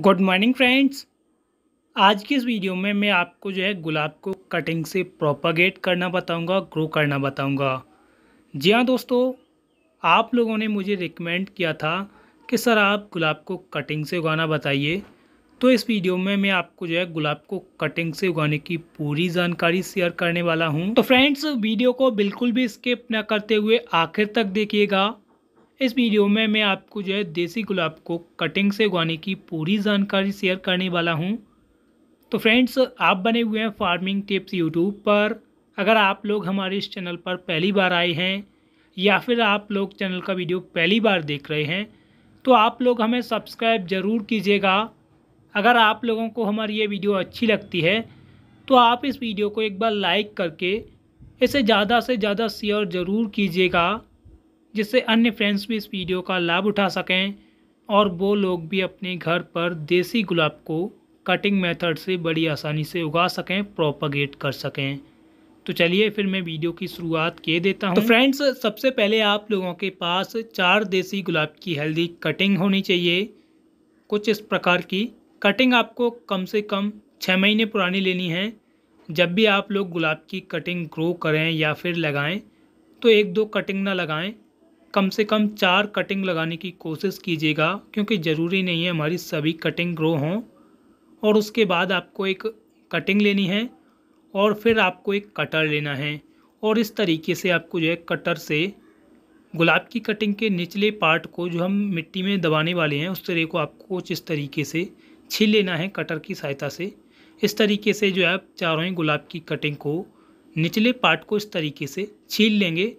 good morning friends आज की इस वीडियो में मैं आपको जो है गुलाब को कटिंग से प्रोपागेट करना बताऊंगा ग्रो करना बताऊंगा जी हाँ दोस्तों आप लोगों ने मुझे रिकमेंड किया था कि सर आप गुलाब को कटिंग से उगाना बताइए तो इस वीडियो में मैं आपको जो है गुलाब को कटिंग से उगाने की पूरी जानकारी शेयर करने वाला हूँ तो फ्रेंड्स वीडियो को बिल्कुल भी स्किप न करते हुए आखिर तक देखिएगा इस वीडियो में मैं आपको जो है देसी गुलाब को कटिंग से उगाने की पूरी जानकारी शेयर करने वाला हूँ तो फ्रेंड्स आप बने हुए हैं फार्मिंग टिप्स यूट्यूब पर अगर आप लोग हमारे इस चैनल पर पहली बार आए हैं या फिर आप लोग चैनल का वीडियो पहली बार देख रहे हैं तो आप लोग हमें सब्सक्राइब ज़रूर कीजिएगा अगर आप लोगों को हमारी ये वीडियो अच्छी लगती है तो आप इस वीडियो को एक बार लाइक करके इसे ज़्यादा से ज़्यादा शेयर ज़रूर कीजिएगा जिससे अन्य फ्रेंड्स भी इस वीडियो का लाभ उठा सकें और वो लोग भी अपने घर पर देसी गुलाब को कटिंग मेथड से बड़ी आसानी से उगा सकें प्रोपगेट कर सकें तो चलिए फिर मैं वीडियो की शुरुआत के देता तो हूँ तो फ्रेंड्स सबसे पहले आप लोगों के पास चार देसी गुलाब की हेल्दी कटिंग होनी चाहिए कुछ इस प्रकार की कटिंग आपको कम से कम छः महीने पुरानी लेनी है जब भी आप लोग गुलाब की कटिंग ग्रो करें या फिर लगाएं तो एक दो कटिंग ना लगाएं कम से कम चार कटिंग लगाने की कोशिश कीजिएगा क्योंकि ज़रूरी नहीं है हमारी सभी कटिंग ग्रो हों और उसके बाद आपको एक कटिंग लेनी है और फिर आपको एक कटर लेना है और इस तरीके से आपको जो है कटर से गुलाब की कटिंग के निचले पार्ट को जो हम मिट्टी में दबाने वाले हैं उस तरह को आपको कुछ इस तरीके से छील लेना है कटर की सहायता से इस तरीके से जो है आप चारों ही गुलाब की कटिंग को निचले पार्ट को इस तरीके से छील लेंगे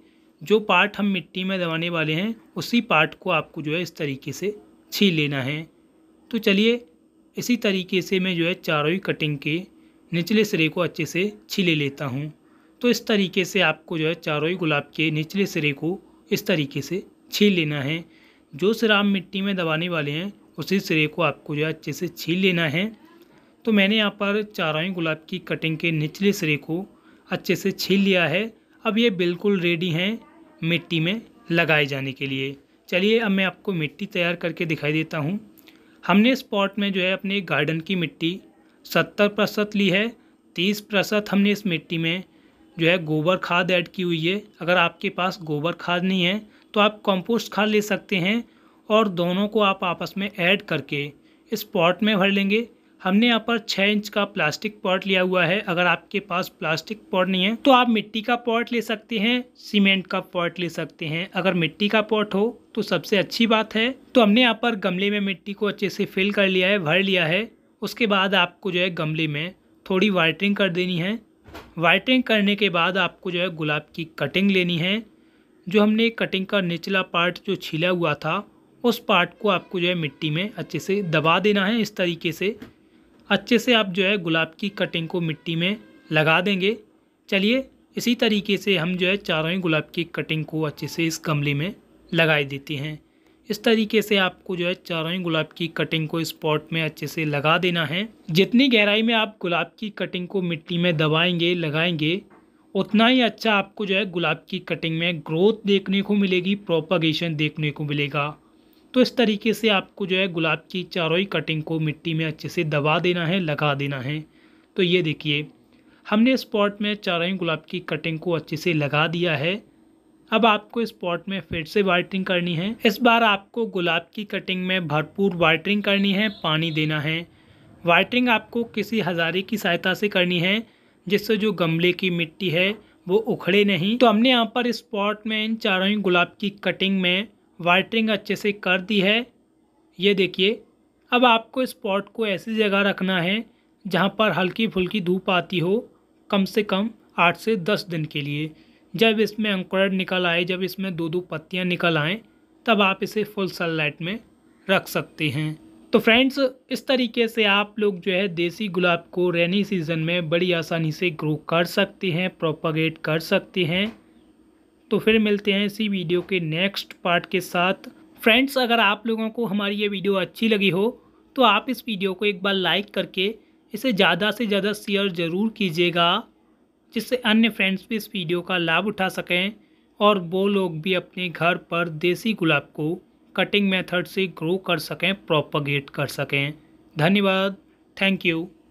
जो पार्ट हम मिट्टी में दबाने वाले हैं उसी पार्ट को आपको जो है इस तरीके से छील लेना है तो चलिए इसी तरीके से मैं जो है चारों ही कटिंग के निचले सिरे को अच्छे से छीले लेता हूँ तो इस तरीके से आपको जो है चारों ही गुलाब के निचले सिरे को इस तरीके से छील लेना है जो सिरा आप मिट्टी में दबाने वाले हैं उसी सिरे को आपको जो है अच्छे से छील लेना है तो मैंने यहाँ पर चारों ही गुलाब की कटिंग के निचले सिरे को अच्छे से छील लिया है अब ये बिल्कुल रेडी हैं मिट्टी में लगाए जाने के लिए चलिए अब मैं आपको मिट्टी तैयार करके दिखाई देता हूँ हमने स्पॉट में जो है अपने गार्डन की मिट्टी सत्तर प्रतिशत ली है तीस प्रतिशत हमने इस मिट्टी में जो है गोबर खाद ऐड की हुई है अगर आपके पास गोबर खाद नहीं है तो आप कंपोस्ट खाद ले सकते हैं और दोनों को आप आपस में ऐड करके इस पॉट में भर लेंगे हमने यहाँ पर छः इंच का प्लास्टिक पॉट लिया हुआ है अगर आपके पास प्लास्टिक पॉट नहीं है तो आप मिट्टी का पॉट ले सकते हैं सीमेंट का पॉट ले सकते हैं अगर मिट्टी का पॉट हो तो सबसे अच्छी बात है तो हमने यहाँ पर गमले में मिट्टी को अच्छे से फिल कर लिया है भर लिया है उसके बाद आपको जो है गमले में थोड़ी वाइटरिंग कर देनी है वाइटरिंग करने के बाद आपको जो है गुलाब की कटिंग लेनी है जो हमने कटिंग का निचला पार्ट जो छिला हुआ था उस पार्ट को आपको जो है मिट्टी में अच्छे से दबा देना है इस तरीके से अच्छे से आप जो है गुलाब की कटिंग को मिट्टी में लगा देंगे चलिए इसी तरीके से हम जो है चारों ही गुलाब की कटिंग को अच्छे से इस गमले में लगा देते हैं इस तरीके से आपको जो है चारों ही गुलाब की कटिंग को स्पॉट में अच्छे से लगा देना है जितनी गहराई में आप गुलाब की कटिंग को मिट्टी में दबाएंगे लगाएंगे उतना ही अच्छा आपको जो है गुलाब की कटिंग में ग्रोथ देखने को मिलेगी प्रोपगेशन देखने को मिलेगा तो इस तरीके से आपको जो है गुलाब की चारों ही कटिंग को मिट्टी में अच्छे से दबा देना है लगा देना है तो ये देखिए हमने इस पॉट में चारों ही गुलाब की कटिंग को अच्छे से लगा दिया है अब आपको इस पॉट में फिर से वाइटरिंग करनी है इस बार आपको गुलाब की कटिंग में भरपूर वाइटरिंग करनी है पानी देना है वाइटरिंग आपको किसी हज़ारे की सहायता से करनी है जिससे जो गमले की मिट्टी है वो उखड़े नहीं तो हमने यहाँ पर इस पॉट में इन चारों ही गुलाब की कटिंग में वाइटरिंग अच्छे से कर दी है ये देखिए अब आपको इस पॉट को ऐसी जगह रखना है जहाँ पर हल्की फुल्की धूप आती हो कम से कम आठ से दस दिन के लिए जब इसमें अंकुर निकल आए जब इसमें दो दो पत्तियाँ निकल आएँ तब आप इसे फुल सनलाइट में रख सकते हैं तो फ्रेंड्स इस तरीके से आप लोग जो है देसी गुलाब को रेनी सीजन में बड़ी आसानी से ग्रो कर सकते हैं प्रोपागेट कर सकते हैं तो फिर मिलते हैं इसी वीडियो के नेक्स्ट पार्ट के साथ फ्रेंड्स अगर आप लोगों को हमारी ये वीडियो अच्छी लगी हो तो आप इस वीडियो को एक बार लाइक करके इसे ज़्यादा से ज़्यादा शेयर ज़रूर कीजिएगा जिससे अन्य फ्रेंड्स भी इस वीडियो का लाभ उठा सकें और वो लोग भी अपने घर पर देसी गुलाब को कटिंग मेथड से ग्रो कर सकें प्रोपगेट कर सकें धन्यवाद थैंक यू